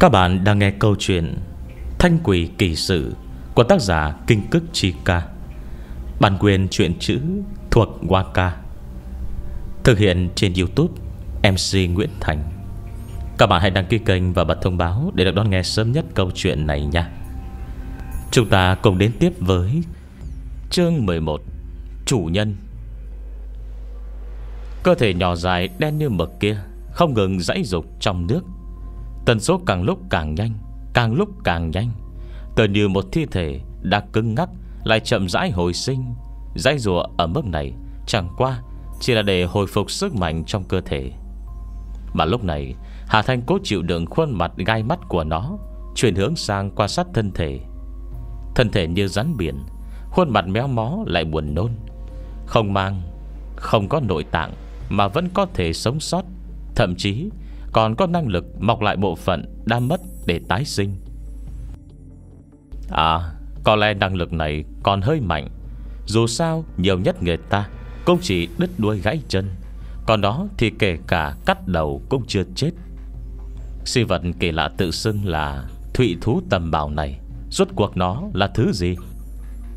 Các bạn đang nghe câu chuyện Thanh quỷ kỳ sự Của tác giả Kinh Cức Chi Ca Bản quyền truyện chữ thuộc Waka Thực hiện trên Youtube MC Nguyễn Thành Các bạn hãy đăng ký kênh và bật thông báo Để được đón nghe sớm nhất câu chuyện này nha Chúng ta cùng đến tiếp với Chương 11 Chủ nhân Cơ thể nhỏ dài đen như mực kia Không ngừng dãy dục trong nước Tần số càng lúc càng nhanh Càng lúc càng nhanh Tờ như một thi thể đã cứng ngắc Lại chậm rãi hồi sinh Dãy rùa ở mức này Chẳng qua chỉ là để hồi phục sức mạnh trong cơ thể Mà lúc này Hà Thanh cố chịu đựng khuôn mặt gai mắt của nó Chuyển hướng sang quan sát thân thể Thân thể như rắn biển Khuôn mặt méo mó lại buồn nôn Không mang Không có nội tạng Mà vẫn có thể sống sót Thậm chí còn có năng lực mọc lại bộ phận Đã mất để tái sinh À Có lẽ năng lực này còn hơi mạnh Dù sao nhiều nhất người ta Cũng chỉ đứt đuôi gãy chân Còn đó thì kể cả cắt đầu Cũng chưa chết Sinh vật kỳ lạ tự xưng là Thụy thú tầm bảo này Rốt cuộc nó là thứ gì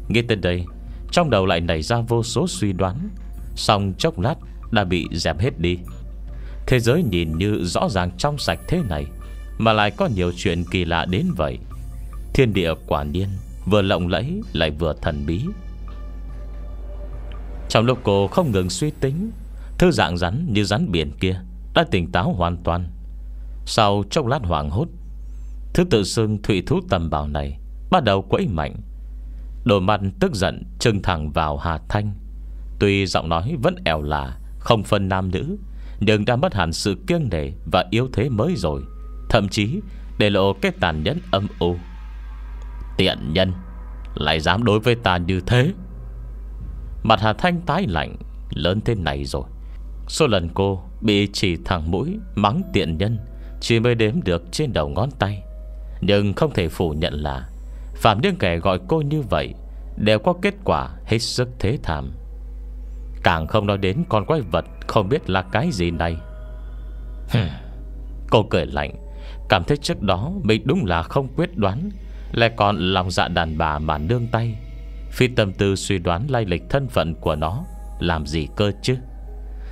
Nghe tên đây Trong đầu lại nảy ra vô số suy đoán Xong chốc lát đã bị dẹp hết đi Thế giới nhìn như rõ ràng trong sạch thế này Mà lại có nhiều chuyện kỳ lạ đến vậy Thiên địa quả nhiên Vừa lộng lẫy lại vừa thần bí Trong lúc cô không ngừng suy tính Thư dạng rắn như rắn biển kia Đã tỉnh táo hoàn toàn Sau trong lát hoảng hốt Thứ tự xưng thụy thú tầm bào này Bắt đầu quẫy mạnh Đồ mặt tức giận trưng thẳng vào Hà Thanh Tuy giọng nói vẫn ẻo là Không phân nam nữ nhưng đã mất hẳn sự kiêng nể Và yếu thế mới rồi Thậm chí để lộ cái tàn nhẫn âm u Tiện nhân Lại dám đối với ta như thế Mặt Hà Thanh tái lạnh Lớn thế này rồi Số lần cô bị chỉ thẳng mũi Mắng tiện nhân Chỉ mới đếm được trên đầu ngón tay Nhưng không thể phủ nhận là Phạm những kẻ gọi cô như vậy Đều có kết quả hết sức thế thảm Càng không nói đến con quái vật Không biết là cái gì này Cô cười lạnh Cảm thấy trước đó Mình đúng là không quyết đoán Lại còn lòng dạ đàn bà mà nương tay Phi tâm tư suy đoán lai lịch thân phận của nó Làm gì cơ chứ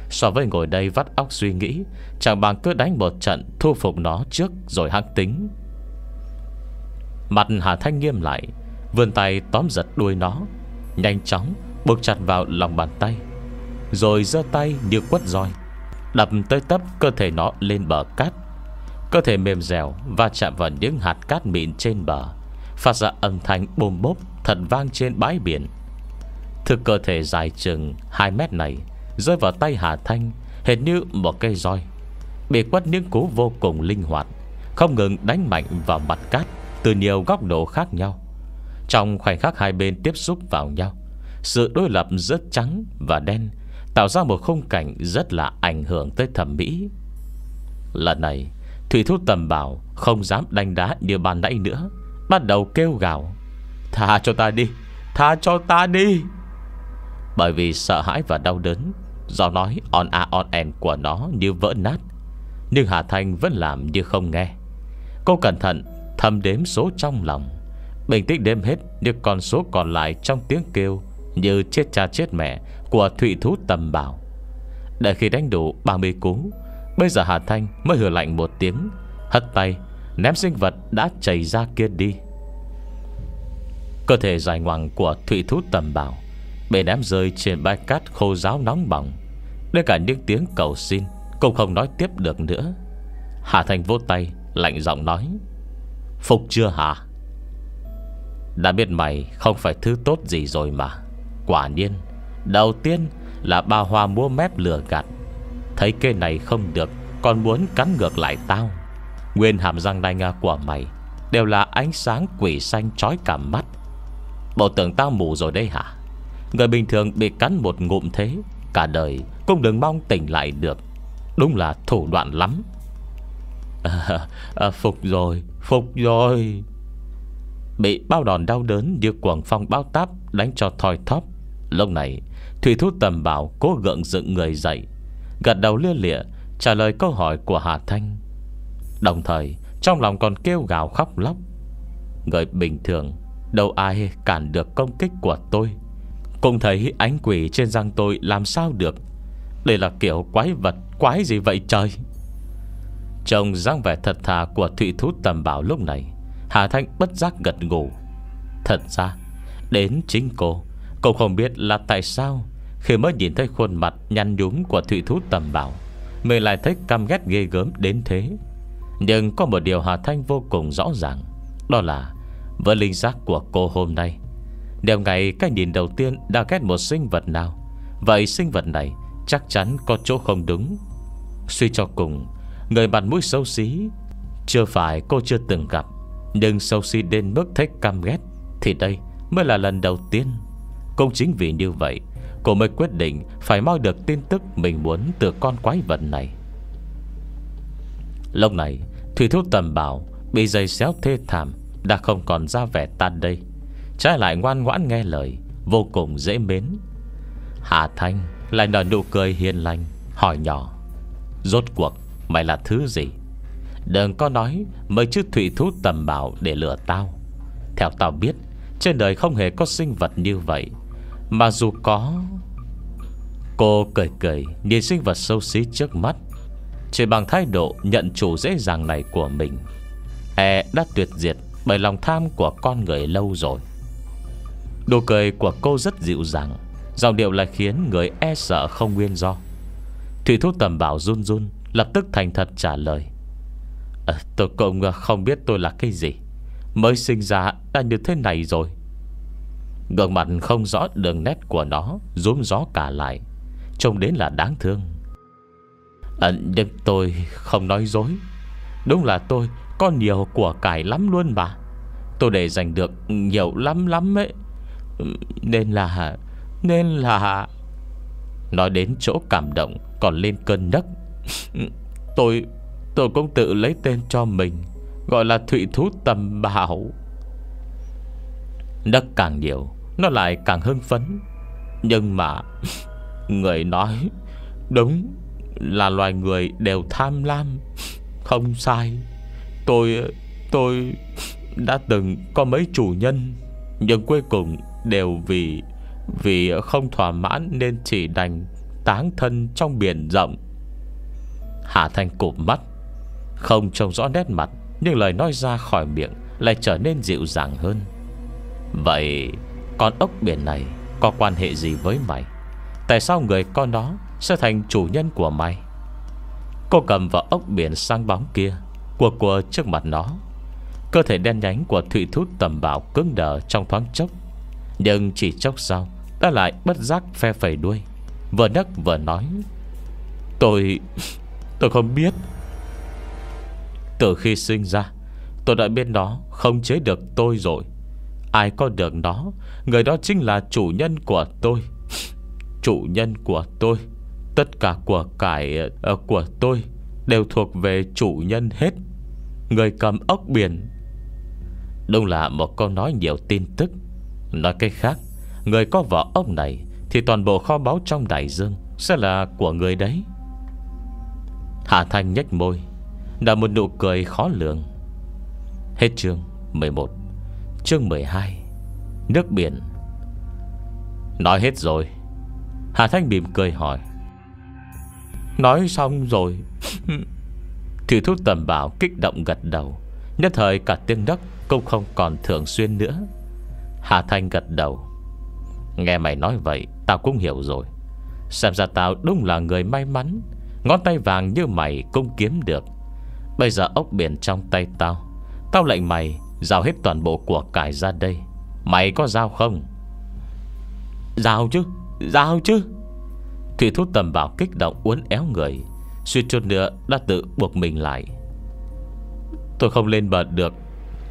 So với ngồi đây vắt óc suy nghĩ Chẳng bằng cứ đánh một trận Thu phục nó trước rồi hăng tính Mặt Hà Thanh nghiêm lại Vươn tay tóm giật đuôi nó Nhanh chóng buộc chặt vào lòng bàn tay rồi giơ tay như quất roi Đập tới tấp cơ thể nó lên bờ cát Cơ thể mềm dẻo Và chạm vào những hạt cát mịn trên bờ Phát ra âm thanh bùm bốp Thật vang trên bãi biển Thực cơ thể dài chừng 2 mét này Rơi vào tay Hà Thanh Hệt như một cây roi Bị quất những cú vô cùng linh hoạt Không ngừng đánh mạnh vào mặt cát Từ nhiều góc độ khác nhau Trong khoảnh khắc hai bên tiếp xúc vào nhau Sự đối lập giữa trắng và đen Tạo ra một khung cảnh rất là ảnh hưởng tới thẩm mỹ Lần này Thủy thú tầm bảo Không dám đánh đá như bàn nãy nữa Bắt đầu kêu gào Tha cho ta đi Tha cho ta đi Bởi vì sợ hãi và đau đớn Do nói on a on end của nó như vỡ nát Nhưng Hà Thanh vẫn làm như không nghe Cô cẩn thận thầm đếm số trong lòng Bình tĩnh đếm hết những con số còn lại trong tiếng kêu Như chết cha chết mẹ của thụy thú tầm bảo Đợi khi đánh đủ 30 cú Bây giờ Hà Thanh mới hửa lạnh một tiếng Hất tay Ném sinh vật đã chảy ra kia đi Cơ thể dài ngoằng của thụy thú tầm bảo Bị ném rơi trên bãi cát khô ráo nóng bỏng Đến cả những tiếng cầu xin Cũng không nói tiếp được nữa Hà thanh vô tay Lạnh giọng nói Phục chưa hả Đã biết mày không phải thứ tốt gì rồi mà Quả nhiên Đầu tiên là ba hoa mua mép lửa gạt Thấy cây này không được Còn muốn cắn ngược lại tao Nguyên hàm răng đai nga của mày Đều là ánh sáng quỷ xanh trói cả mắt Bộ tưởng tao mù rồi đây hả Người bình thường bị cắn một ngụm thế Cả đời cũng đừng mong tỉnh lại được Đúng là thủ đoạn lắm à, à, Phục rồi Phục rồi Bị bao đòn đau đớn như cuồng phong bao táp Đánh cho thòi thóp Lúc này Thủy Thu tầm bảo cố gượng dựng người dậy Gật đầu lia lịa Trả lời câu hỏi của Hà Thanh Đồng thời trong lòng còn kêu gào khóc lóc Người bình thường Đâu ai cản được công kích của tôi Cũng thấy ánh quỷ trên răng tôi làm sao được Đây là kiểu quái vật Quái gì vậy trời Trông răng vẻ thật thà của Thụy Thú Tầm Bảo lúc này Hà Thanh bất giác gật ngủ Thật ra Đến chính cô cũng không biết là tại sao Khi mới nhìn thấy khuôn mặt nhăn nhúm của thụy thú tầm bảo Mình lại thấy căm ghét ghê gớm đến thế Nhưng có một điều Hà Thanh vô cùng rõ ràng Đó là Với linh giác của cô hôm nay Đêm ngày cái nhìn đầu tiên đã ghét một sinh vật nào Vậy sinh vật này chắc chắn có chỗ không đúng Suy cho cùng Người mặt mũi xấu xí Chưa phải cô chưa từng gặp Nhưng xấu xí đến mức thấy căm ghét Thì đây mới là lần đầu tiên cũng chính vì như vậy Cô mới quyết định phải moi được tin tức Mình muốn từ con quái vật này Lúc này Thủy thú tầm bảo Bị dây xéo thê thảm Đã không còn ra vẻ tan đây Trái lại ngoan ngoãn nghe lời Vô cùng dễ mến Hà Thanh lại nở nụ cười hiền lành Hỏi nhỏ Rốt cuộc mày là thứ gì Đừng có nói mấy chữ thủy thú tầm bảo để lừa tao Theo tao biết Trên đời không hề có sinh vật như vậy mà dù có Cô cười cười Nhìn sinh vật sâu xí trước mắt Chỉ bằng thái độ nhận chủ dễ dàng này của mình E đã tuyệt diệt Bởi lòng tham của con người lâu rồi Đồ cười của cô rất dịu dàng Dòng điệu lại khiến người e sợ không nguyên do Thủy thuốc tầm bảo run run Lập tức thành thật trả lời à, Tôi cũng không biết tôi là cái gì Mới sinh ra đã như thế này rồi Gương mặt không rõ đường nét của nó Rúm gió cả lại Trông đến là đáng thương Ấn à, đêm tôi không nói dối Đúng là tôi có nhiều của cải lắm luôn mà Tôi để giành được nhiều lắm lắm ấy Nên là Nên là Nói đến chỗ cảm động Còn lên cơn nấc Tôi Tôi cũng tự lấy tên cho mình Gọi là Thụy Thú Tầm Bảo Nấc càng nhiều nó lại càng hưng phấn Nhưng mà Người nói Đúng là loài người đều tham lam Không sai Tôi Tôi đã từng có mấy chủ nhân Nhưng cuối cùng đều vì Vì không thỏa mãn Nên chỉ đành táng thân trong biển rộng Hà Thanh cụp mắt Không trông rõ nét mặt Nhưng lời nói ra khỏi miệng Lại trở nên dịu dàng hơn Vậy con ốc biển này Có quan hệ gì với mày Tại sao người con nó Sẽ thành chủ nhân của mày Cô cầm vào ốc biển sang bóng kia Của của trước mặt nó Cơ thể đen nhánh của thụy thút tầm bảo cứng đờ trong thoáng chốc Nhưng chỉ chốc sau Đã lại bất giác phe phẩy đuôi Vừa nấc vừa nói Tôi... tôi không biết Từ khi sinh ra Tôi đã biết nó không chế được tôi rồi Ai có được nó Người đó chính là chủ nhân của tôi Chủ nhân của tôi Tất cả của cải uh, của tôi Đều thuộc về chủ nhân hết Người cầm ốc biển Đúng là một câu nói nhiều tin tức Nói cách khác Người có vỏ ốc này Thì toàn bộ kho báu trong đại dương Sẽ là của người đấy Hà Thanh nhếch môi Là một nụ cười khó lường Hết chương 11 chương 12 Nước biển Nói hết rồi Hà Thanh mỉm cười hỏi Nói xong rồi Thì thúc tầm bảo kích động gật đầu Nhất thời cả tiếng đất Cũng không còn thường xuyên nữa Hà Thanh gật đầu Nghe mày nói vậy Tao cũng hiểu rồi Xem ra tao đúng là người may mắn Ngón tay vàng như mày cũng kiếm được Bây giờ ốc biển trong tay tao Tao lệnh mày Giao hết toàn bộ của cải ra đây Mày có giao không Giao chứ Giao chứ Thủy thúc tầm bảo kích động uốn éo người Suy chút nữa đã tự buộc mình lại Tôi không lên bờ được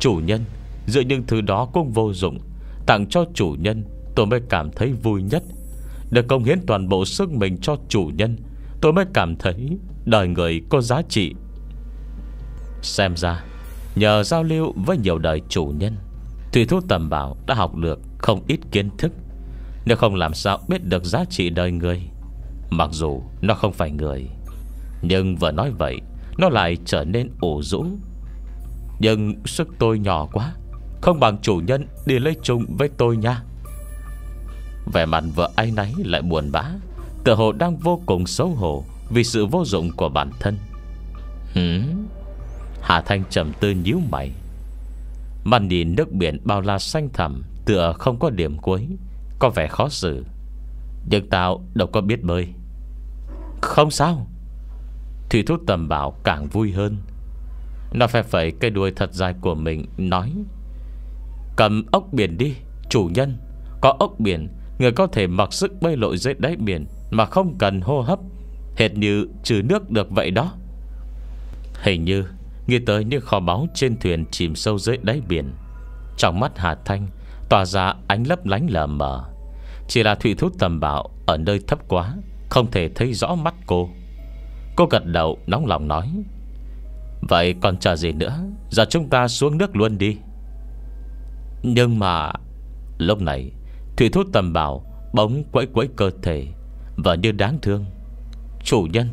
Chủ nhân Giữa những thứ đó cũng vô dụng Tặng cho chủ nhân Tôi mới cảm thấy vui nhất Được công hiến toàn bộ sức mình cho chủ nhân Tôi mới cảm thấy Đời người có giá trị Xem ra Nhờ giao lưu với nhiều đời chủ nhân Thủy thú Tầm Bảo đã học được không ít kiến thức Nếu không làm sao biết được giá trị đời người Mặc dù nó không phải người Nhưng vừa nói vậy Nó lại trở nên ổ rũ Nhưng sức tôi nhỏ quá Không bằng chủ nhân đi lấy chung với tôi nha Vẻ mặt vợ ai nấy lại buồn bã Tự hồ đang vô cùng xấu hổ Vì sự vô dụng của bản thân Hứng Hà Thanh trầm tư nhíu mày Màn nhìn nước biển bao la xanh thẳm Tựa không có điểm cuối Có vẻ khó xử Nhưng tao đâu có biết bơi Không sao Thủy thúc tầm bảo càng vui hơn Nó phải phẩy cây đuôi thật dài của mình Nói Cầm ốc biển đi Chủ nhân Có ốc biển Người có thể mặc sức bơi lội dưới đáy biển Mà không cần hô hấp Hệt như trừ nước được vậy đó Hình như Nghĩ tới những kho báu trên thuyền chìm sâu dưới đáy biển Trong mắt Hà Thanh Tỏa ra ánh lấp lánh lờ mờ Chỉ là thủy thú tầm bảo Ở nơi thấp quá Không thể thấy rõ mắt cô Cô gật đầu nóng lòng nói Vậy còn chờ gì nữa Giờ chúng ta xuống nước luôn đi Nhưng mà Lúc này Thủy thú tầm bảo Bóng quẫy quẫy cơ thể Và như đáng thương Chủ nhân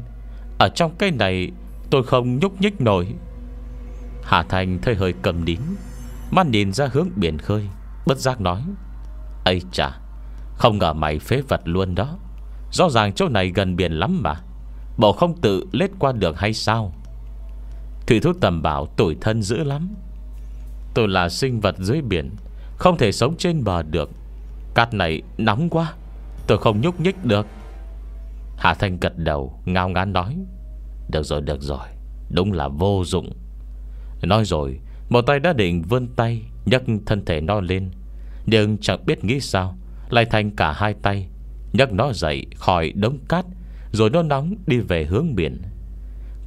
Ở trong cái này Tôi không nhúc nhích nổi Hà Thành thấy hơi cầm nín Mắt nhìn ra hướng biển khơi Bất giác nói Ây chà Không ngờ mày phế vật luôn đó Rõ ràng chỗ này gần biển lắm mà Bộ không tự lết qua được hay sao Thủy thuốc tầm bảo tuổi thân dữ lắm Tôi là sinh vật dưới biển Không thể sống trên bờ được Cát này nóng quá Tôi không nhúc nhích được Hà Thanh gật đầu ngao ngán nói Được rồi được rồi Đúng là vô dụng Nói rồi Một tay đã định vươn tay nhấc thân thể nó lên Nhưng chẳng biết nghĩ sao Lại thành cả hai tay nhấc nó dậy khỏi đống cát Rồi nó nóng đi về hướng biển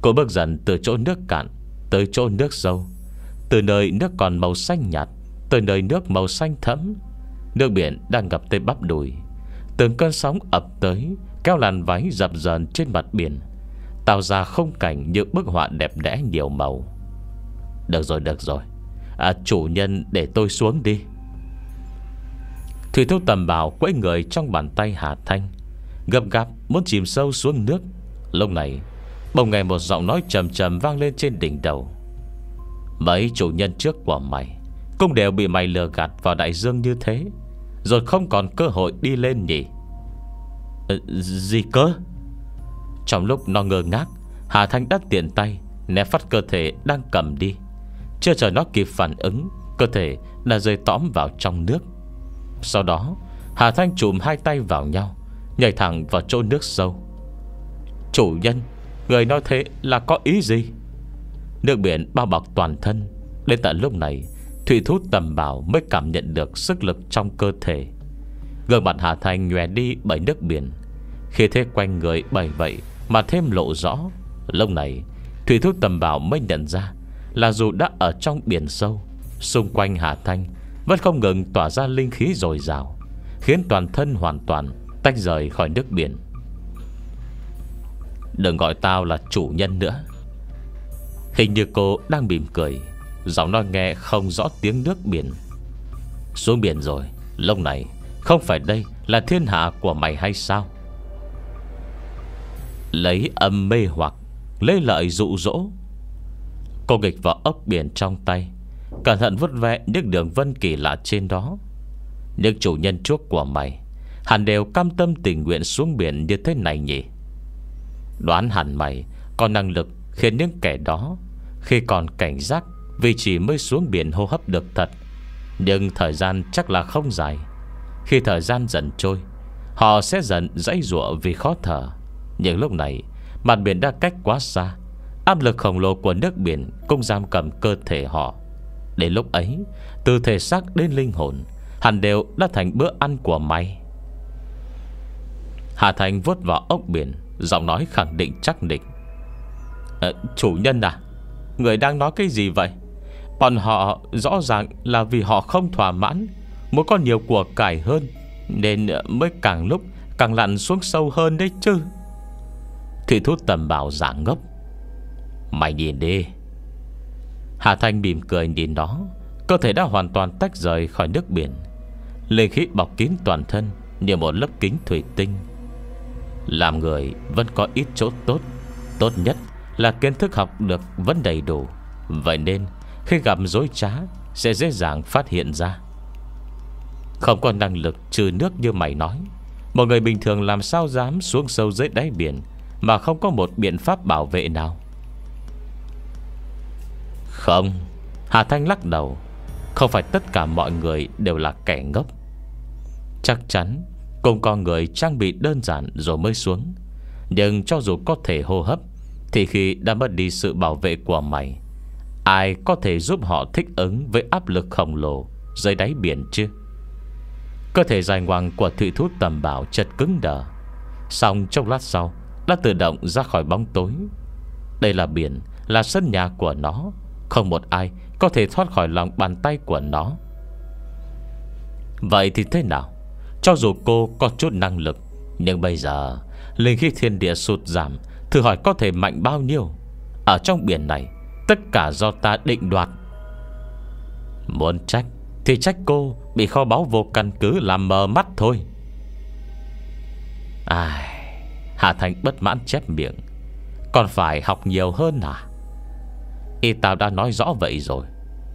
Cô bước dần từ chỗ nước cạn Tới chỗ nước sâu Từ nơi nước còn màu xanh nhạt Tới nơi nước màu xanh thẫm Nước biển đang ngập tới bắp đùi Từng cơn sóng ập tới Kéo làn váy dập dờn trên mặt biển Tạo ra không cảnh những bức họa đẹp đẽ nhiều màu được rồi được rồi à, Chủ nhân để tôi xuống đi Thủy Thu tầm bảo quẫy người trong bàn tay Hà Thanh Gập gạp muốn chìm sâu xuống nước Lúc này Bỗng ngày một giọng nói trầm trầm vang lên trên đỉnh đầu Mấy chủ nhân trước của mày Cũng đều bị mày lừa gạt vào đại dương như thế Rồi không còn cơ hội đi lên nhỉ ờ, Gì cơ Trong lúc nó ngơ ngác Hà Thanh đắt tiện tay Né phát cơ thể đang cầm đi chưa chờ nó kịp phản ứng Cơ thể đã rơi tõm vào trong nước Sau đó Hà Thanh chụm hai tay vào nhau Nhảy thẳng vào chỗ nước sâu Chủ nhân Người nói thế là có ý gì Nước biển bao bọc toàn thân Đến tận lúc này Thủy thú tầm bảo mới cảm nhận được sức lực trong cơ thể Gương mặt Hà Thanh nhòe đi bởi nước biển Khi thế quanh người bày vậy Mà thêm lộ rõ Lúc này Thủy thú tầm bảo mới nhận ra là dù đã ở trong biển sâu Xung quanh Hà Thanh Vẫn không ngừng tỏa ra linh khí dồi dào Khiến toàn thân hoàn toàn Tách rời khỏi nước biển Đừng gọi tao là chủ nhân nữa Hình như cô đang mỉm cười Giọng nói nghe không rõ tiếng nước biển Xuống biển rồi Lông này Không phải đây là thiên hạ của mày hay sao Lấy âm mê hoặc Lấy lợi dụ dỗ Cô nghịch vào ốc biển trong tay Cẩn thận vứt vẽ những đường vân kỳ lạ trên đó những chủ nhân chuốc của mày Hẳn đều cam tâm tình nguyện xuống biển như thế này nhỉ Đoán hẳn mày Có năng lực khiến những kẻ đó Khi còn cảnh giác Vì chỉ mới xuống biển hô hấp được thật Nhưng thời gian chắc là không dài Khi thời gian dần trôi Họ sẽ dần dãy rụa vì khó thở Nhưng lúc này Mặt biển đã cách quá xa Áp lực khổng lồ của nước biển Cũng giam cầm cơ thể họ Đến lúc ấy Từ thể xác đến linh hồn Hẳn đều đã thành bữa ăn của may Hà Thành vốt vào ốc biển Giọng nói khẳng định chắc định à, ờ, Chủ nhân à Người đang nói cái gì vậy Bọn họ rõ ràng là vì họ không thỏa mãn Muốn có nhiều của cải hơn Nên mới càng lúc Càng lặn xuống sâu hơn đấy chứ Thủy thú tầm bảo giả ngốc Mày nhìn đi Hà Thanh mỉm cười nhìn nó Cơ thể đã hoàn toàn tách rời khỏi nước biển Linh khí bọc kín toàn thân Như một lớp kính thủy tinh Làm người vẫn có ít chỗ tốt Tốt nhất là kiến thức học được vẫn đầy đủ Vậy nên khi gặp dối trá Sẽ dễ dàng phát hiện ra Không có năng lực trừ nước như mày nói Một người bình thường làm sao dám xuống sâu dưới đáy biển Mà không có một biện pháp bảo vệ nào không Hà Thanh lắc đầu Không phải tất cả mọi người đều là kẻ ngốc Chắc chắn Cũng có người trang bị đơn giản rồi mới xuống Nhưng cho dù có thể hô hấp Thì khi đã mất đi sự bảo vệ của mày Ai có thể giúp họ thích ứng với áp lực khổng lồ dưới đáy biển chứ? Cơ thể dài ngoằng của thụy thú tầm bảo chật cứng đờ. Xong trong lát sau, đã tự động ra khỏi bóng tối. Đây là biển, là sân nhà của nó. Không một ai có thể thoát khỏi lòng bàn tay của nó Vậy thì thế nào Cho dù cô có chút năng lực Nhưng bây giờ Linh khí thiên địa sụt giảm Thử hỏi có thể mạnh bao nhiêu Ở trong biển này Tất cả do ta định đoạt Muốn trách Thì trách cô bị kho báu vô căn cứ làm mờ mắt thôi Ai Hà Thành bất mãn chép miệng Còn phải học nhiều hơn à Y tao đã nói rõ vậy rồi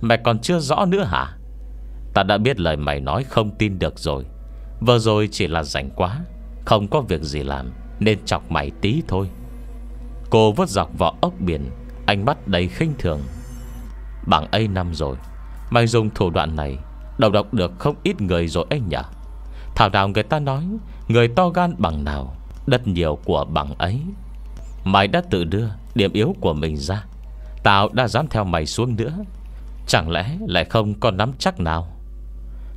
Mày còn chưa rõ nữa hả Ta đã biết lời mày nói không tin được rồi Vừa rồi chỉ là rảnh quá Không có việc gì làm Nên chọc mày tí thôi Cô vớt dọc vào ốc biển Ánh mắt đầy khinh thường Bảng a năm rồi Mày dùng thủ đoạn này Đầu độc được không ít người rồi anh nhỉ Thảo nào người ta nói Người to gan bằng nào Đất nhiều của bằng ấy Mày đã tự đưa điểm yếu của mình ra Tao đã dám theo mày xuống nữa Chẳng lẽ lại không có nắm chắc nào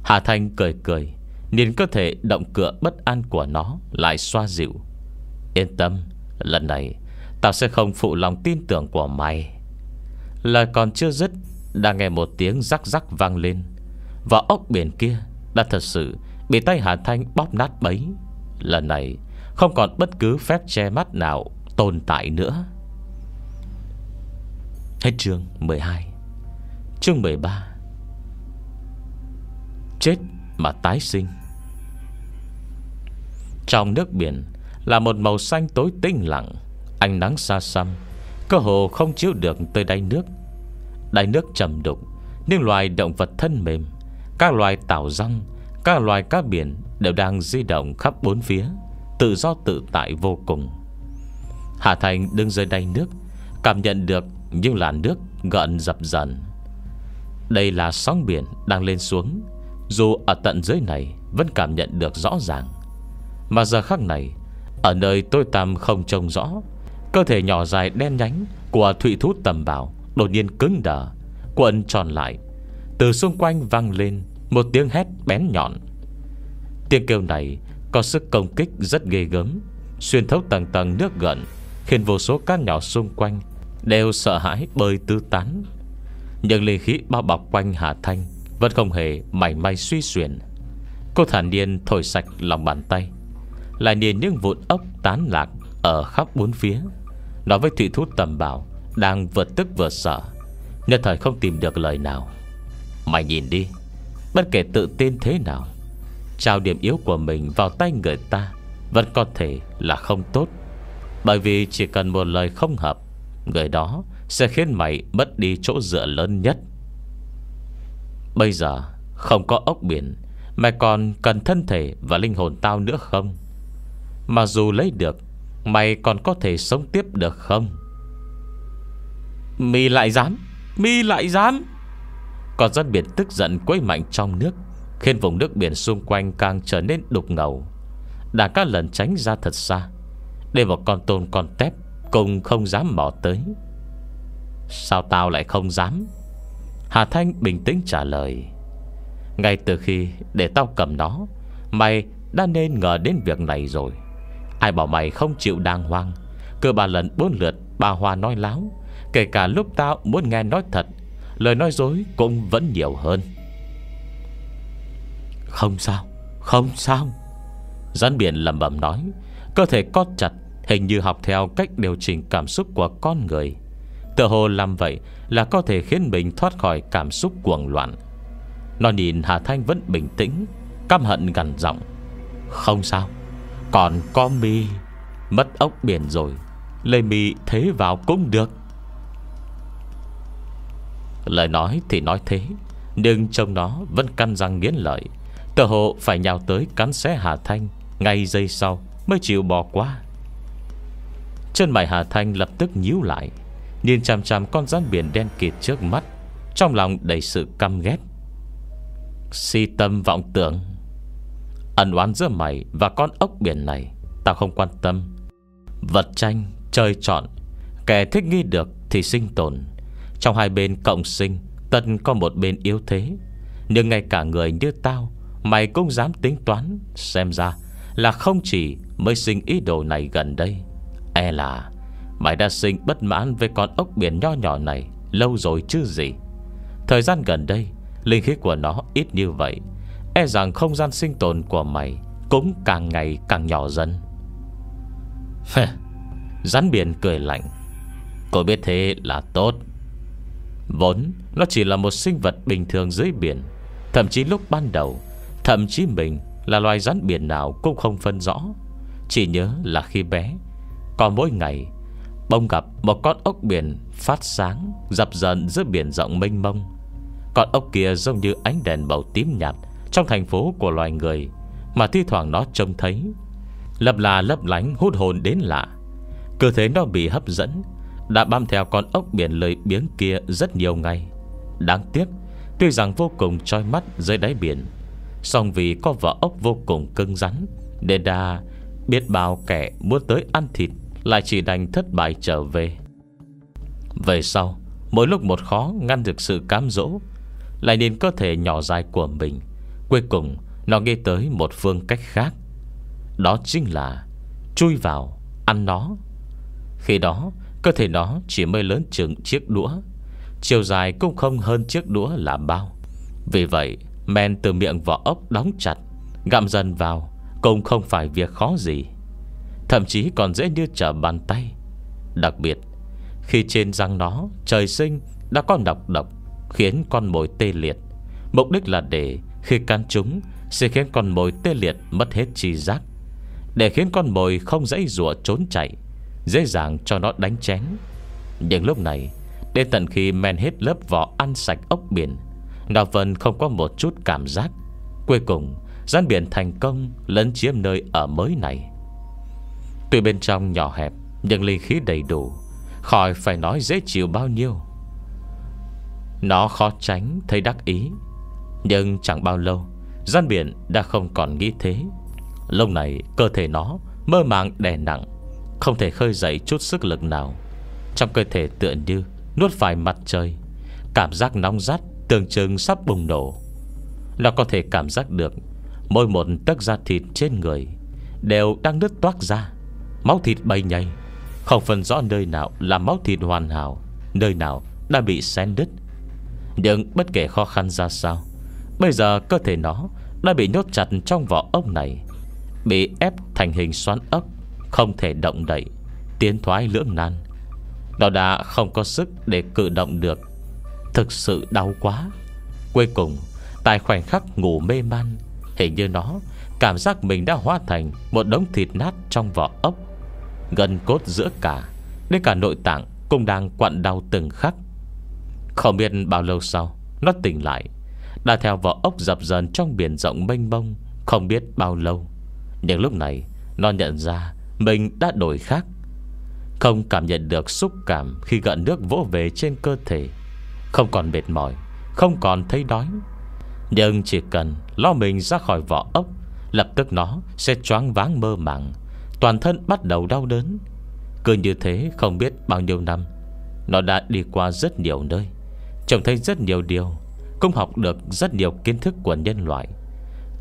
Hà Thanh cười cười Nhìn cơ thể động cửa bất an của nó Lại xoa dịu Yên tâm Lần này Tao sẽ không phụ lòng tin tưởng của mày Lời còn chưa dứt Đã nghe một tiếng rắc rắc vang lên Và ốc biển kia Đã thật sự bị tay Hà Thanh bóp nát bấy Lần này Không còn bất cứ phép che mắt nào Tồn tại nữa Hết chương 12 Chương 13 Chết mà tái sinh Trong nước biển Là một màu xanh tối tinh lặng Ánh nắng xa xăm Cơ hồ không chiếu được tới đáy nước Đáy nước trầm đục Nhưng loài động vật thân mềm Các loài tảo răng, Các loài cá biển đều đang di động khắp bốn phía Tự do tự tại vô cùng Hà Thành đứng dưới đáy nước Cảm nhận được như làn nước gợn dập dần. Đây là sóng biển đang lên xuống, dù ở tận dưới này vẫn cảm nhận được rõ ràng. Mà giờ khắc này, ở nơi tôi tăm không trông rõ, cơ thể nhỏ dài đen nhánh của thụy thú tầm bảo đột nhiên cứng đờ, quận tròn lại. Từ xung quanh vang lên một tiếng hét bén nhọn. Tiếng kêu này có sức công kích rất ghê gớm, xuyên thấu tầng tầng nước gần, khiến vô số các nhỏ xung quanh Đều sợ hãi bơi tư tán Nhưng linh khí bao bọc quanh Hà Thanh Vẫn không hề mảy may suy xuyển Cô thản nhiên thổi sạch lòng bàn tay Lại nhìn những vụn ốc tán lạc Ở khắp bốn phía Nói với Thụy thú tầm bảo Đang vừa tức vừa sợ Nhất thời không tìm được lời nào Mày nhìn đi Bất kể tự tin thế nào Trao điểm yếu của mình vào tay người ta Vẫn có thể là không tốt Bởi vì chỉ cần một lời không hợp Người đó sẽ khiến mày mất đi chỗ dựa lớn nhất Bây giờ không có ốc biển Mày còn cần thân thể và linh hồn tao nữa không Mà dù lấy được Mày còn có thể sống tiếp được không Mi lại dám Mi lại dám Con dân biển tức giận quấy mạnh trong nước Khiến vùng nước biển xung quanh càng trở nên đục ngầu Đã các lần tránh ra thật xa Để một con tôm con tép cũng không dám bỏ tới Sao tao lại không dám Hà Thanh bình tĩnh trả lời Ngay từ khi để tao cầm nó Mày đã nên ngờ đến việc này rồi Ai bảo mày không chịu đàng hoàng Cứ ba lần bốn lượt bà Hoa nói láo Kể cả lúc tao muốn nghe nói thật Lời nói dối cũng vẫn nhiều hơn Không sao Không sao gián biển lầm bầm nói Cơ thể co chặt Hình như học theo cách điều chỉnh cảm xúc của con người Tự hồ làm vậy là có thể khiến mình thoát khỏi cảm xúc cuồng loạn Nó nhìn Hà Thanh vẫn bình tĩnh Căm hận gần giọng Không sao Còn có mi Mất ốc biển rồi Lê mi thế vào cũng được Lời nói thì nói thế Nhưng trông nó vẫn căn răng nghiến lợi Tự hồ phải nhào tới cắn xé Hà Thanh Ngay giây sau mới chịu bỏ qua Chân mày Hà Thanh lập tức nhíu lại Nhìn chằm chằm con rắn biển đen kịt trước mắt Trong lòng đầy sự căm ghét Si tâm vọng tưởng Ẩn oán giữa mày và con ốc biển này Tao không quan tâm Vật tranh, chơi chọn Kẻ thích nghi được thì sinh tồn Trong hai bên cộng sinh Tân có một bên yếu thế Nhưng ngay cả người như tao Mày cũng dám tính toán Xem ra là không chỉ mới sinh ý đồ này gần đây E là Mày đã sinh bất mãn với con ốc biển nho nhỏ này Lâu rồi chứ gì Thời gian gần đây Linh khí của nó ít như vậy E rằng không gian sinh tồn của mày Cũng càng ngày càng nhỏ dần Rắn biển cười lạnh Cô biết thế là tốt Vốn Nó chỉ là một sinh vật bình thường dưới biển Thậm chí lúc ban đầu Thậm chí mình là loài rắn biển nào Cũng không phân rõ Chỉ nhớ là khi bé còn mỗi ngày Bông gặp một con ốc biển phát sáng Dập dần giữa biển rộng mênh mông Con ốc kia giống như ánh đèn bầu tím nhạt Trong thành phố của loài người Mà thi thoảng nó trông thấy Lập là lấp lánh hút hồn đến lạ Cứ thế nó bị hấp dẫn Đã bám theo con ốc biển lời biếng kia rất nhiều ngày Đáng tiếc Tuy rằng vô cùng trói mắt dưới đáy biển song vì có vỏ ốc vô cùng cứng rắn Nên đã biết bao kẻ muốn tới ăn thịt lại chỉ đành thất bại trở về Về sau Mỗi lúc một khó ngăn được sự cám dỗ Lại nên cơ thể nhỏ dài của mình Cuối cùng Nó nghĩ tới một phương cách khác Đó chính là Chui vào ăn nó Khi đó Cơ thể nó chỉ mới lớn chừng chiếc đũa Chiều dài cũng không hơn chiếc đũa là bao Vì vậy Men từ miệng vỏ ốc đóng chặt Gặm dần vào Cũng không phải việc khó gì Thậm chí còn dễ như trở bàn tay Đặc biệt Khi trên răng nó trời sinh đã có độc độc Khiến con mồi tê liệt Mục đích là để khi cắn chúng Sẽ khiến con mồi tê liệt mất hết chi giác Để khiến con mồi không dãy rùa trốn chạy Dễ dàng cho nó đánh chén Nhưng lúc này Đến tận khi men hết lớp vỏ ăn sạch ốc biển Ngọc Vân không có một chút cảm giác Cuối cùng gian biển thành công lấn chiếm nơi ở mới này Tuy bên trong nhỏ hẹp Nhưng linh khí đầy đủ Khỏi phải nói dễ chịu bao nhiêu Nó khó tránh thấy đắc ý Nhưng chẳng bao lâu Gian biển đã không còn nghĩ thế Lúc này cơ thể nó Mơ màng đè nặng Không thể khơi dậy chút sức lực nào Trong cơ thể tựa như Nuốt phải mặt trời Cảm giác nóng rát Tường trưng sắp bùng nổ Nó có thể cảm giác được Mỗi một tấc da thịt trên người Đều đang nứt toác ra Máu thịt bay nhanh Không phân rõ nơi nào là máu thịt hoàn hảo Nơi nào đã bị xén đứt Nhưng bất kể khó khăn ra sao Bây giờ cơ thể nó Đã bị nhốt chặt trong vỏ ốc này Bị ép thành hình xoắn ốc Không thể động đậy Tiến thoái lưỡng nan Nó đã không có sức để cử động được Thực sự đau quá Cuối cùng Tại khoảnh khắc ngủ mê man Hình như nó Cảm giác mình đã hóa thành Một đống thịt nát trong vỏ ốc Gần cốt giữa cả Đến cả nội tạng cũng đang quặn đau từng khắc Không biết bao lâu sau Nó tỉnh lại Đã theo vỏ ốc dập dần trong biển rộng mênh mông Không biết bao lâu Nhưng lúc này nó nhận ra Mình đã đổi khác Không cảm nhận được xúc cảm Khi gợn nước vỗ về trên cơ thể Không còn mệt mỏi Không còn thấy đói Nhưng chỉ cần lo mình ra khỏi vỏ ốc Lập tức nó sẽ choáng váng mơ màng Toàn thân bắt đầu đau đớn Cứ như thế không biết bao nhiêu năm Nó đã đi qua rất nhiều nơi Trông thấy rất nhiều điều Cũng học được rất nhiều kiến thức của nhân loại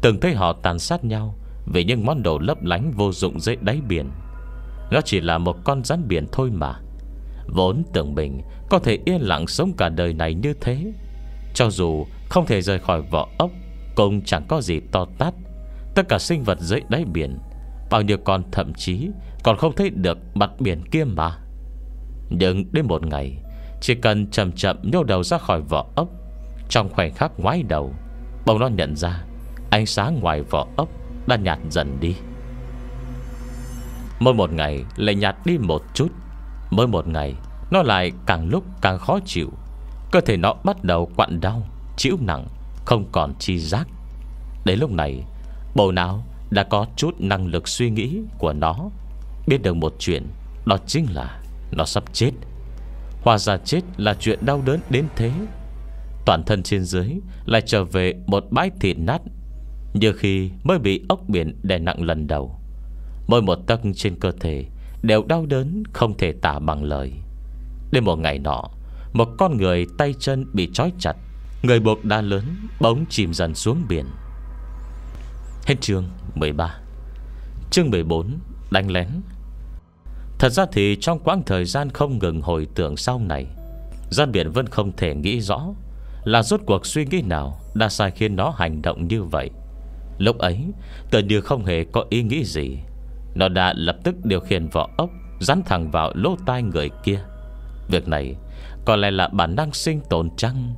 Từng thấy họ tàn sát nhau Vì những món đồ lấp lánh vô dụng dưới đáy biển Nó chỉ là một con rắn biển thôi mà Vốn tưởng mình Có thể yên lặng sống cả đời này như thế Cho dù không thể rời khỏi vỏ ốc Cũng chẳng có gì to tát Tất cả sinh vật dưới đáy biển Bao nhiêu con thậm chí Còn không thấy được mặt biển kia mà Nhưng đến một ngày Chỉ cần chậm chậm nhô đầu ra khỏi vỏ ốc Trong khoảnh khắc ngoái đầu Bông nó nhận ra Ánh sáng ngoài vỏ ốc đã nhạt dần đi Mỗi một ngày lại nhạt đi một chút Mỗi một ngày Nó lại càng lúc càng khó chịu Cơ thể nó bắt đầu quặn đau Chịu nặng Không còn chi giác Đến lúc này Bộ não đã có chút năng lực suy nghĩ của nó Biết được một chuyện Đó chính là nó sắp chết Hòa ra chết là chuyện đau đớn đến thế Toàn thân trên dưới Lại trở về một bãi thịt nát Như khi mới bị ốc biển đè nặng lần đầu Mỗi một tấc trên cơ thể Đều đau đớn không thể tả bằng lời Đêm một ngày nọ Một con người tay chân bị trói chặt Người buộc đa lớn Bỗng chìm dần xuống biển Hết chương 13 Chương 14 Đánh lén Thật ra thì trong quãng thời gian không ngừng hồi tưởng sau này Gian biển vẫn không thể nghĩ rõ Là rốt cuộc suy nghĩ nào Đã sai khiến nó hành động như vậy Lúc ấy Tờ điều không hề có ý nghĩ gì Nó đã lập tức điều khiển vỏ ốc Dắn thẳng vào lỗ tai người kia Việc này Có lẽ là bản năng sinh tồn chăng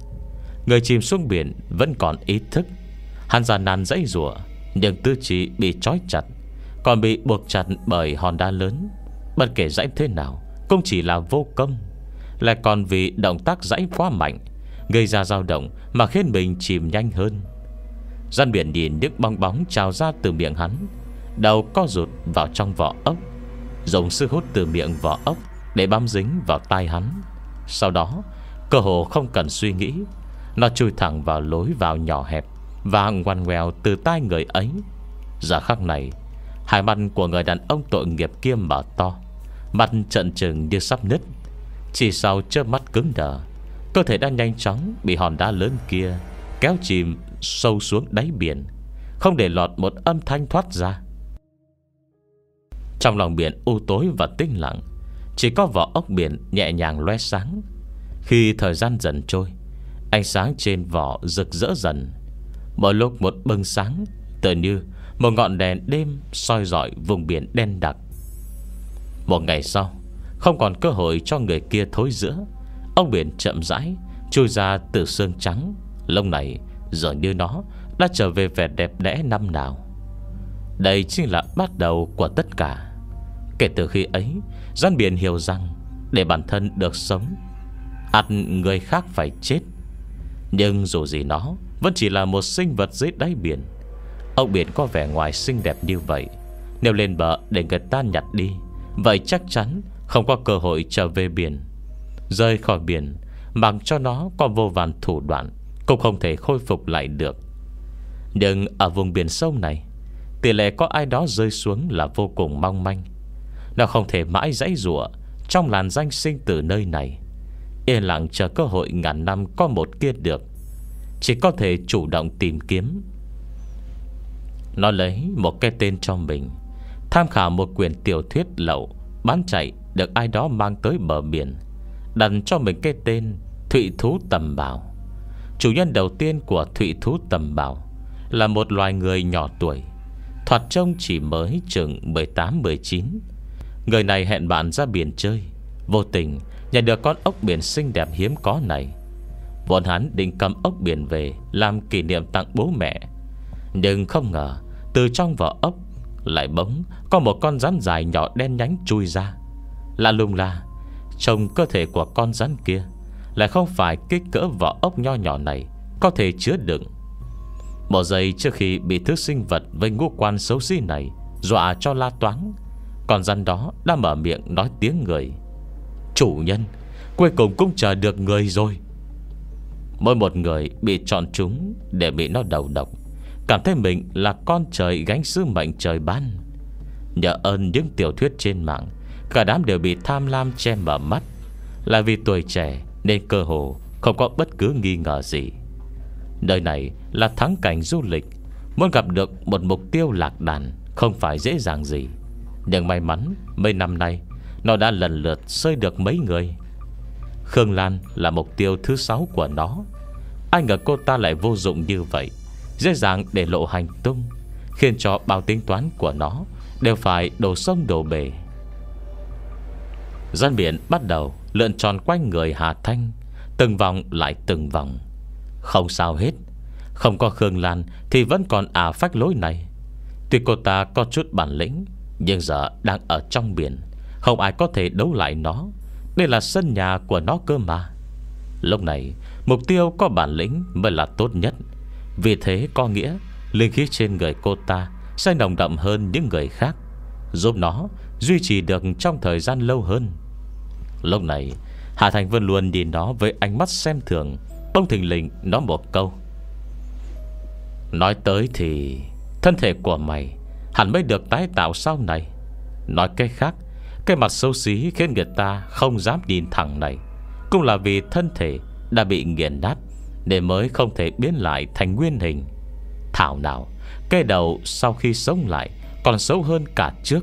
Người chìm xuống biển Vẫn còn ý thức Hắn già nàn dãy rùa nhưng tư trí bị trói chặt Còn bị buộc chặt bởi hòn đá lớn Bất kể rãnh thế nào Cũng chỉ là vô công Lại còn vì động tác rãnh quá mạnh Gây ra dao động mà khiến mình chìm nhanh hơn Gian biển nhìn nước bong bóng trào ra từ miệng hắn Đầu co rụt vào trong vỏ ốc Dùng sức hút từ miệng vỏ ốc Để bám dính vào tai hắn Sau đó Cơ hồ không cần suy nghĩ Nó chui thẳng vào lối vào nhỏ hẹp và ngoằn ngoèo từ tai người ấy Giờ khắc này Hai mắt của người đàn ông tội nghiệp kia mở to Mặt trận trừng như sắp nứt Chỉ sau chớp mắt cứng đờ Cơ thể đang nhanh chóng Bị hòn đá lớn kia Kéo chìm sâu xuống đáy biển Không để lọt một âm thanh thoát ra Trong lòng biển u tối và tĩnh lặng Chỉ có vỏ ốc biển nhẹ nhàng loe sáng Khi thời gian dần trôi Ánh sáng trên vỏ rực rỡ dần Mỗi lúc một bừng sáng Tự như một ngọn đèn đêm soi rọi vùng biển đen đặc Một ngày sau Không còn cơ hội cho người kia thối giữa Ông biển chậm rãi Chui ra từ xương trắng Lông này giờ như nó Đã trở về vẻ đẹp đẽ năm nào Đây chính là bắt đầu của tất cả Kể từ khi ấy Gian biển hiểu rằng Để bản thân được sống Ăn người khác phải chết Nhưng dù gì nó vẫn chỉ là một sinh vật dưới đáy biển Ông biển có vẻ ngoài xinh đẹp như vậy Nếu lên bờ để người ta nhặt đi Vậy chắc chắn không có cơ hội trở về biển Rơi khỏi biển Mặc cho nó có vô vàn thủ đoạn Cũng không thể khôi phục lại được Nhưng ở vùng biển sâu này Tỷ lệ có ai đó rơi xuống là vô cùng mong manh Nó không thể mãi dãy rụa Trong làn danh sinh tử nơi này Yên lặng chờ cơ hội ngàn năm có một kia được chỉ có thể chủ động tìm kiếm Nó lấy một cái tên cho mình Tham khảo một quyển tiểu thuyết lậu Bán chạy được ai đó mang tới bờ biển Đặt cho mình cái tên Thụy Thú Tầm Bảo Chủ nhân đầu tiên của Thụy Thú Tầm Bảo Là một loài người nhỏ tuổi Thoạt trông chỉ mới chừng 18-19 Người này hẹn bạn ra biển chơi Vô tình Nhận được con ốc biển xinh đẹp hiếm có này Vốn hắn định cầm ốc biển về Làm kỷ niệm tặng bố mẹ Nhưng không ngờ Từ trong vỏ ốc Lại bỗng có một con rắn dài nhỏ đen nhánh chui ra Là lung la Trông cơ thể của con rắn kia Lại không phải kích cỡ vỏ ốc nho nhỏ này Có thể chứa đựng Một giây trước khi bị thứ sinh vật Với ngũ quan xấu xí này Dọa cho la Toán, Con rắn đó đã mở miệng nói tiếng người Chủ nhân Cuối cùng cũng chờ được người rồi Mỗi một người bị chọn chúng Để bị nó đầu độc Cảm thấy mình là con trời gánh sứ mệnh trời ban Nhờ ơn những tiểu thuyết trên mạng Cả đám đều bị tham lam che mở mắt Là vì tuổi trẻ Nên cơ hồ không có bất cứ nghi ngờ gì Nơi này là thắng cảnh du lịch Muốn gặp được một mục tiêu lạc đàn Không phải dễ dàng gì Nhưng may mắn Mấy năm nay Nó đã lần lượt sơi được mấy người Khương Lan là mục tiêu thứ sáu của nó Ai ngờ cô ta lại vô dụng như vậy Dễ dàng để lộ hành tung Khiến cho bao tính toán của nó Đều phải đổ sông đổ bể Gian biển bắt đầu lượn tròn quanh người Hà Thanh Từng vòng lại từng vòng Không sao hết Không có Khương Lan thì vẫn còn à phách lối này Tuy cô ta có chút bản lĩnh Nhưng giờ đang ở trong biển Không ai có thể đấu lại nó đây là sân nhà của nó cơ mà Lúc này Mục tiêu có bản lĩnh mới là tốt nhất Vì thế có nghĩa Linh khí trên người cô ta Sẽ nồng đậm hơn những người khác Giúp nó duy trì được trong thời gian lâu hơn Lúc này Hà Thành Vân luôn nhìn nó với ánh mắt xem thường Bông thình lình nói một câu Nói tới thì Thân thể của mày Hẳn mới được tái tạo sau này Nói cái khác cái mặt xấu xí khiến người ta không dám nhìn thẳng này Cũng là vì thân thể đã bị nghiền nát để mới không thể biến lại thành nguyên hình Thảo nào Cái đầu sau khi sống lại Còn xấu hơn cả trước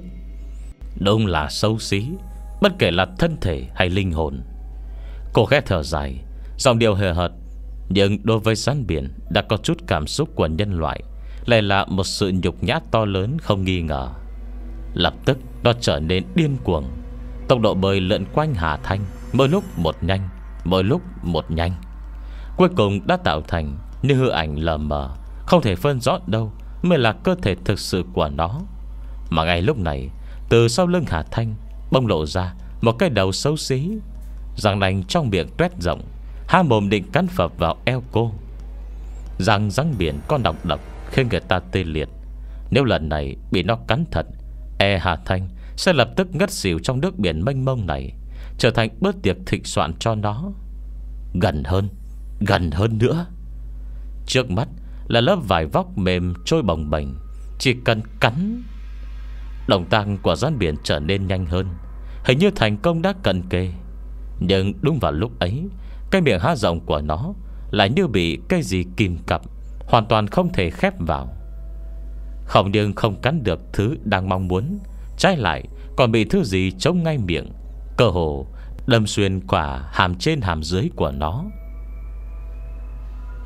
Đúng là xấu xí Bất kể là thân thể hay linh hồn Cô khẽ thở dài Dòng điều hề hợt Nhưng đối với sán biển Đã có chút cảm xúc của nhân loại Lại là một sự nhục nhã to lớn không nghi ngờ Lập tức nó trở nên điên cuồng Tốc độ bơi lượn quanh Hà Thanh Mỗi lúc một nhanh Mỗi lúc một nhanh Cuối cùng đã tạo thành như hư ảnh lờ mờ Không thể phân rõ đâu Mới là cơ thể thực sự của nó Mà ngay lúc này Từ sau lưng Hà Thanh Bông lộ ra một cái đầu xấu xí Răng nành trong miệng tuét rộng Há mồm định cắn phập vào eo cô Răng răng biển con độc độc Khiến người ta tê liệt Nếu lần này bị nó cắn thật E Hà Thanh Sẽ lập tức ngất xỉu trong nước biển mênh mông này Trở thành bữa tiệc thịnh soạn cho nó Gần hơn Gần hơn nữa Trước mắt là lớp vải vóc mềm trôi bồng bềnh Chỉ cần cắn Động tác của rắn biển trở nên nhanh hơn Hình như thành công đã cận kề Nhưng đúng vào lúc ấy Cái miệng há rộng của nó Lại như bị cái gì kìm cặp Hoàn toàn không thể khép vào không nhưng không cắn được thứ đang mong muốn Trái lại còn bị thứ gì trông ngay miệng Cơ hồ đâm xuyên quả hàm trên hàm dưới của nó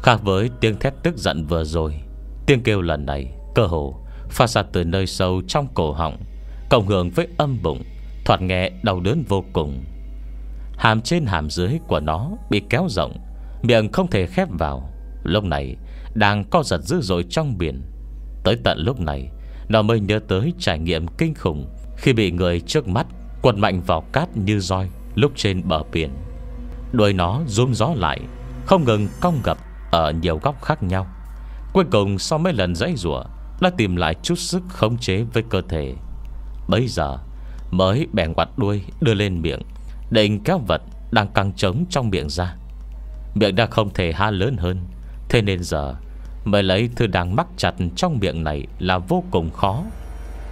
Khác với tiếng thét tức giận vừa rồi Tiếng kêu lần này cơ hồ Phát ra từ nơi sâu trong cổ họng Cộng hưởng với âm bụng Thoạt nghe đau đớn vô cùng Hàm trên hàm dưới của nó Bị kéo rộng Miệng không thể khép vào Lúc này đang co giật dữ dội trong biển Tới tận lúc này Nó mới nhớ tới trải nghiệm kinh khủng Khi bị người trước mắt Quật mạnh vào cát như roi Lúc trên bờ biển Đuôi nó rung gió lại Không ngừng cong gập ở nhiều góc khác nhau Cuối cùng sau mấy lần dãy rủa Đã tìm lại chút sức khống chế với cơ thể Bây giờ Mới bẻ quạt đuôi đưa lên miệng Định kéo vật đang căng trống trong miệng ra Miệng đã không thể ha lớn hơn Thế nên giờ Mới lấy thứ đang mắc chặt trong miệng này Là vô cùng khó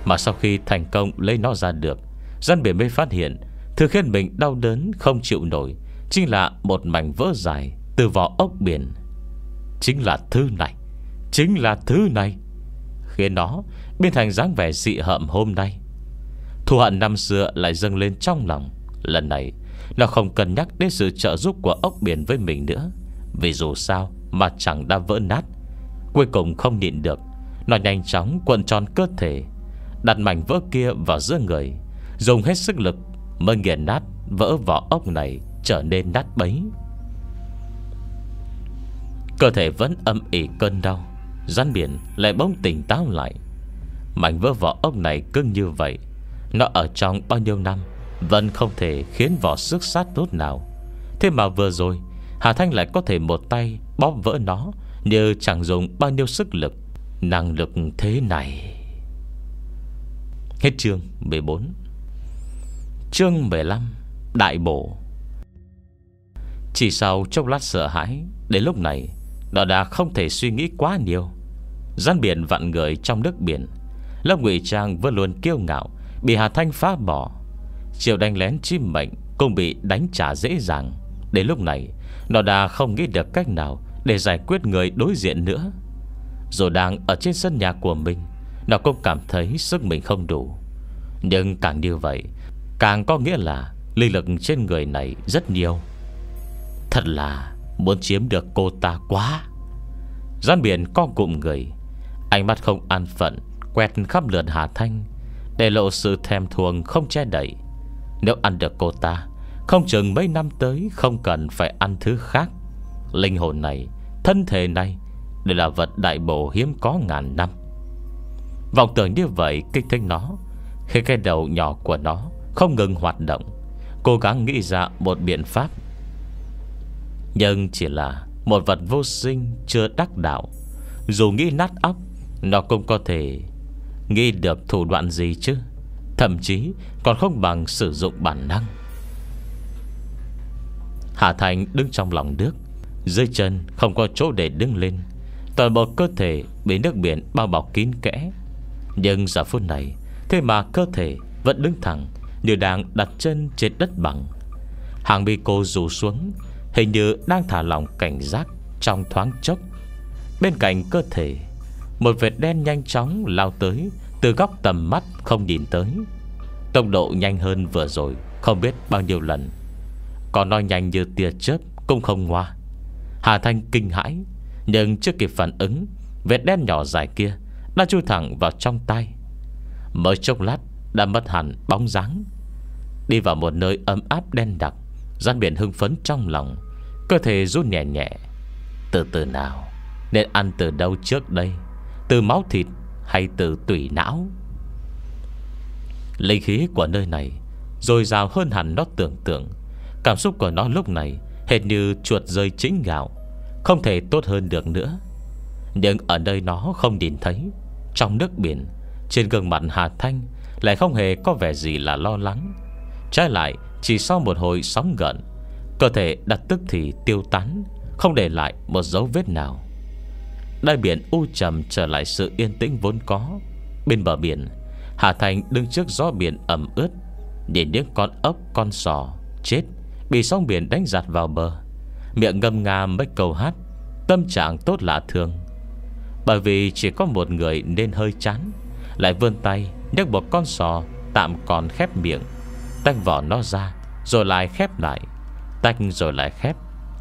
Mà sau khi thành công lấy nó ra được Dân biển mới phát hiện Thứ khiến mình đau đớn không chịu nổi Chính là một mảnh vỡ dài Từ vỏ ốc biển Chính là thứ này Chính là thứ này Khiến nó biến thành dáng vẻ dị hợm hôm nay Thù hận năm xưa lại dâng lên trong lòng Lần này Nó không cần nhắc đến sự trợ giúp của ốc biển với mình nữa Vì dù sao Mà chẳng đã vỡ nát Cuối cùng không nhịn được Nó nhanh chóng quần tròn cơ thể Đặt mảnh vỡ kia vào giữa người Dùng hết sức lực Mới nghiền nát vỡ vỏ ốc này Trở nên nát bấy Cơ thể vẫn âm ỉ cơn đau Gián biển lại bỗng tỉnh táo lại Mảnh vỡ vỏ ốc này cưng như vậy Nó ở trong bao nhiêu năm Vẫn không thể khiến vỏ xước sát tốt nào Thế mà vừa rồi Hà Thanh lại có thể một tay bóp vỡ nó như chẳng dùng bao nhiêu sức lực Năng lực thế này Hết chương 14 Chương 15 Đại bổ Chỉ sau chốc lát sợ hãi Đến lúc này Nó đã không thể suy nghĩ quá nhiều Gian biển vặn người trong nước biển Lâm Ngụy Trang vẫn luôn kiêu ngạo Bị Hà Thanh phá bỏ Chiều đánh lén chim mệnh Cũng bị đánh trả dễ dàng Đến lúc này Nó đã không nghĩ được cách nào để giải quyết người đối diện nữa Dù đang ở trên sân nhà của mình Nó cũng cảm thấy sức mình không đủ Nhưng càng như vậy Càng có nghĩa là Linh lực trên người này rất nhiều Thật là Muốn chiếm được cô ta quá Gian biển co cụm người Ánh mắt không an phận Quẹt khắp lượt Hà Thanh Để lộ sự thèm thuồng không che đậy Nếu ăn được cô ta Không chừng mấy năm tới Không cần phải ăn thứ khác Linh hồn này Thân thể này Đây là vật đại bổ hiếm có ngàn năm Vọng tưởng như vậy kích thích nó Khi cái đầu nhỏ của nó Không ngừng hoạt động Cố gắng nghĩ ra một biện pháp Nhưng chỉ là Một vật vô sinh chưa đắc đạo Dù nghĩ nát óc Nó cũng có thể Nghĩ được thủ đoạn gì chứ Thậm chí còn không bằng sử dụng bản năng Hà Thành đứng trong lòng nước dưới chân không có chỗ để đứng lên Toàn bộ cơ thể bị nước biển bao bọc kín kẽ Nhưng giờ phút này Thế mà cơ thể vẫn đứng thẳng Như đang đặt chân trên đất bằng Hàng mi cô rủ xuống Hình như đang thả lỏng cảnh giác Trong thoáng chốc Bên cạnh cơ thể Một vệt đen nhanh chóng lao tới Từ góc tầm mắt không nhìn tới Tốc độ nhanh hơn vừa rồi Không biết bao nhiêu lần Còn nói nhanh như tia chớp Cũng không ngoa Hà Thanh kinh hãi Nhưng chưa kịp phản ứng vết đen nhỏ dài kia Đã chui thẳng vào trong tay Mới chốc lát đã mất hẳn bóng dáng Đi vào một nơi ấm áp đen đặc Gian biển hưng phấn trong lòng Cơ thể rút nhẹ nhẹ Từ từ nào Nên ăn từ đâu trước đây Từ máu thịt hay từ tủy não Linh khí của nơi này Rồi rào hơn hẳn nó tưởng tượng Cảm xúc của nó lúc này Hệt như chuột rơi chính gạo Không thể tốt hơn được nữa Nhưng ở nơi nó không nhìn thấy Trong nước biển Trên gương mặt Hà Thanh Lại không hề có vẻ gì là lo lắng Trái lại chỉ sau một hồi sóng gợn Cơ thể đặt tức thì tiêu tán Không để lại một dấu vết nào Đại biển u trầm trở lại sự yên tĩnh vốn có Bên bờ biển Hà Thành đứng trước gió biển ẩm ướt để những con ốc con sò Chết Bị sóng biển đánh giặt vào bờ Miệng ngâm nga mấy câu hát Tâm trạng tốt lạ thường Bởi vì chỉ có một người nên hơi chán Lại vươn tay nhấc một con sò Tạm còn khép miệng Tách vỏ nó ra Rồi lại khép lại Tách rồi lại khép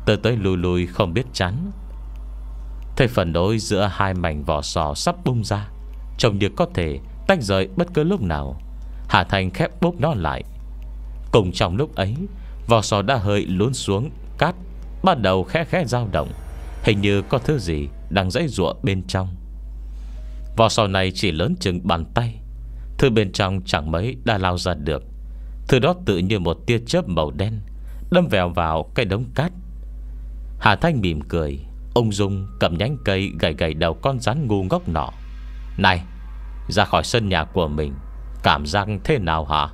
từ tới lùi lùi không biết chán Thấy phần đối giữa hai mảnh vỏ sò sắp bung ra Trông như có thể tách rời bất cứ lúc nào Hà Thành khép bốp nó lại Cùng trong lúc ấy Vỏ sò đã hơi lún xuống Cát Bắt đầu khẽ khẽ dao động Hình như có thứ gì đang dãy rụa bên trong Vỏ sò này chỉ lớn chừng bàn tay Thứ bên trong chẳng mấy đã lao ra được Thứ đó tự như một tia chớp màu đen Đâm vèo vào cái đống cát Hà Thanh mỉm cười Ông Dung cầm nhánh cây gầy gầy đầu con rắn ngu ngốc nọ Này Ra khỏi sân nhà của mình Cảm giác thế nào hả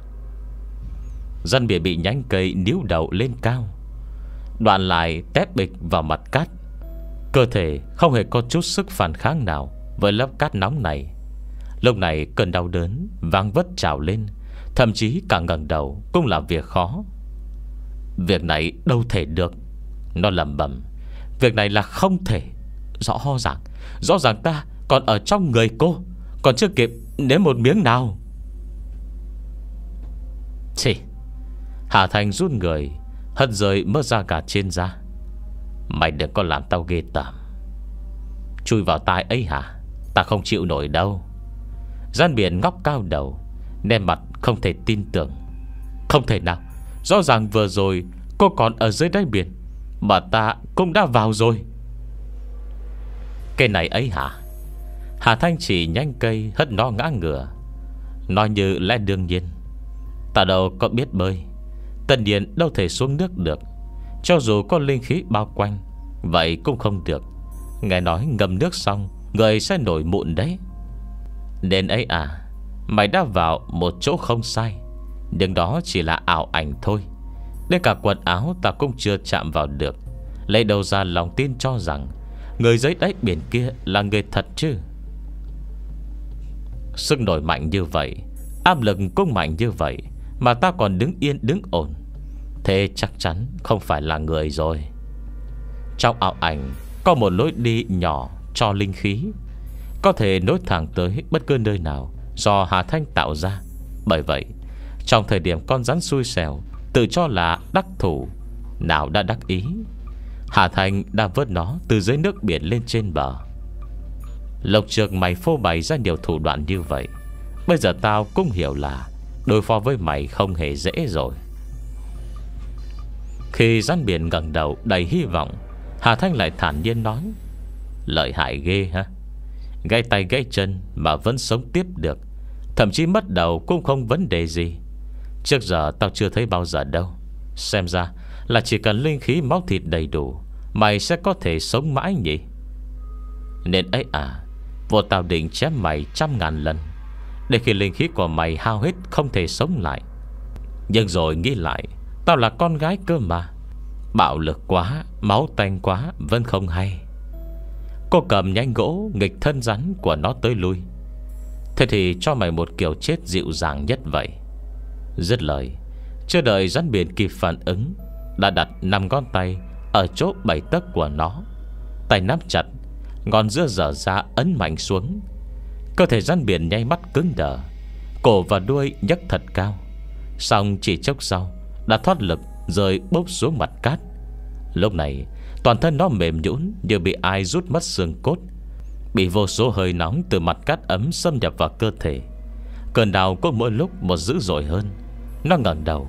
Dân bìa bị nhánh cây níu đầu lên cao Đoạn lại tép bịch vào mặt cát Cơ thể không hề có chút sức phản kháng nào Với lớp cát nóng này Lúc này cơn đau đớn vang vất trào lên Thậm chí cả ngẩng đầu Cũng là việc khó Việc này đâu thể được Nó lầm bầm. Việc này là không thể Rõ ho ràng Rõ ràng ta còn ở trong người cô Còn chưa kịp nếm một miếng nào Chỉ Hà Thành run người Hất rơi mớ da gà trên da Mày đừng có làm tao ghê tởm Chui vào tai ấy hả Ta không chịu nổi đâu Gian biển ngóc cao đầu Nên mặt không thể tin tưởng Không thể nào Rõ ràng vừa rồi cô còn ở dưới đáy biển Mà ta cũng đã vào rồi Cây này ấy hả Hà Thanh chỉ nhanh cây hất nó ngã ngửa Nói như lẽ đương nhiên Ta đâu có biết bơi Tần nhiên đâu thể xuống nước được Cho dù có linh khí bao quanh Vậy cũng không được Nghe nói ngâm nước xong Người sẽ nổi mụn đấy Nên ấy à Mày đã vào một chỗ không sai Nhưng đó chỉ là ảo ảnh thôi Đến cả quần áo ta cũng chưa chạm vào được Lấy đầu ra lòng tin cho rằng Người giấy đáy biển kia là người thật chứ Sức nổi mạnh như vậy Áp lực cũng mạnh như vậy Mà ta còn đứng yên đứng ổn Thế chắc chắn không phải là người rồi Trong ảo ảnh Có một lối đi nhỏ cho linh khí Có thể nối thẳng tới bất cứ nơi nào Do Hà Thanh tạo ra Bởi vậy Trong thời điểm con rắn xui xẻo Tự cho là đắc thủ Nào đã đắc ý Hà Thanh đã vớt nó từ dưới nước biển lên trên bờ Lộc trược mày phô bày ra nhiều thủ đoạn như vậy Bây giờ tao cũng hiểu là Đối phó với mày không hề dễ rồi khi rắn biển gần đầu đầy hy vọng Hà Thanh lại thản nhiên nói Lợi hại ghê ha Gãy tay gãy chân mà vẫn sống tiếp được Thậm chí mất đầu cũng không vấn đề gì Trước giờ tao chưa thấy bao giờ đâu Xem ra là chỉ cần linh khí máu thịt đầy đủ Mày sẽ có thể sống mãi nhỉ Nên ấy à Vô tao định chém mày trăm ngàn lần Để khi linh khí của mày hao hết Không thể sống lại Nhưng rồi nghĩ lại Tao là con gái cơ mà Bạo lực quá Máu tanh quá Vẫn không hay Cô cầm nhanh gỗ Nghịch thân rắn của nó tới lui Thế thì cho mày một kiểu chết dịu dàng nhất vậy Dứt lời Chưa đợi rắn biển kịp phản ứng Đã đặt năm ngón tay Ở chỗ bảy tấc của nó Tay nắm chặt ngón giữa dở ra ấn mạnh xuống Cơ thể rắn biển nháy mắt cứng đờ Cổ và đuôi nhấc thật cao Xong chỉ chốc sau đã thoát lực Rồi bốc xuống mặt cát Lúc này Toàn thân nó mềm nhũn Như bị ai rút mất xương cốt Bị vô số hơi nóng từ mặt cát ấm xâm nhập vào cơ thể Cơn đau có mỗi lúc một dữ dội hơn Nó ngẩng đầu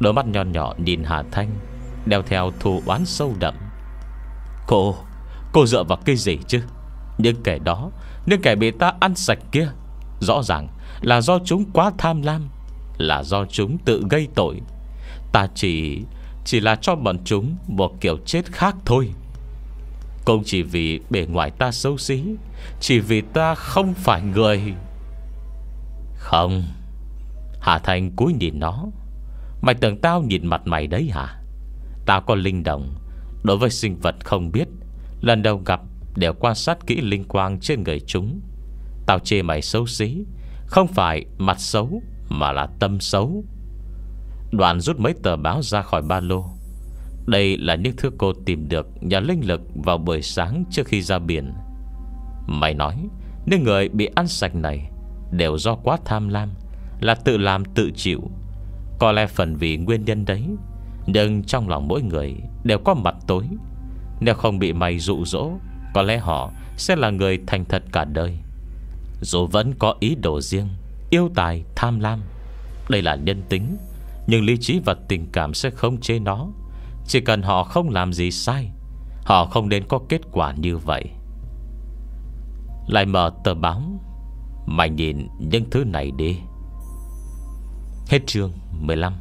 Đôi mắt nho nhỏ nhìn Hà Thanh Đeo theo thù oán sâu đậm Cô Cô dựa vào cái gì chứ Những kẻ đó Những kẻ bị ta ăn sạch kia Rõ ràng là do chúng quá tham lam Là do chúng tự gây tội Ta chỉ Chỉ là cho bọn chúng Một kiểu chết khác thôi Cũng chỉ vì bề ngoài ta xấu xí Chỉ vì ta không phải người Không Hà Thành cúi nhìn nó Mày tưởng tao nhìn mặt mày đấy hả Tao có linh động Đối với sinh vật không biết Lần đầu gặp đều quan sát kỹ linh quang trên người chúng Tao chê mày xấu xí Không phải mặt xấu Mà là tâm xấu Đoàn rút mấy tờ báo ra khỏi ba lô Đây là những thứ cô tìm được Nhà linh lực vào buổi sáng trước khi ra biển Mày nói Những người bị ăn sạch này Đều do quá tham lam Là tự làm tự chịu Có lẽ phần vì nguyên nhân đấy Nhưng trong lòng mỗi người Đều có mặt tối Nếu không bị mày dụ dỗ Có lẽ họ sẽ là người thành thật cả đời Dù vẫn có ý đồ riêng Yêu tài tham lam Đây là nhân tính nhưng lý trí và tình cảm sẽ không chế nó Chỉ cần họ không làm gì sai Họ không nên có kết quả như vậy Lại mở tờ báo Mày nhìn những thứ này đi Hết chương 15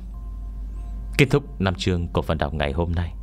Kết thúc năm chương của phần đọc ngày hôm nay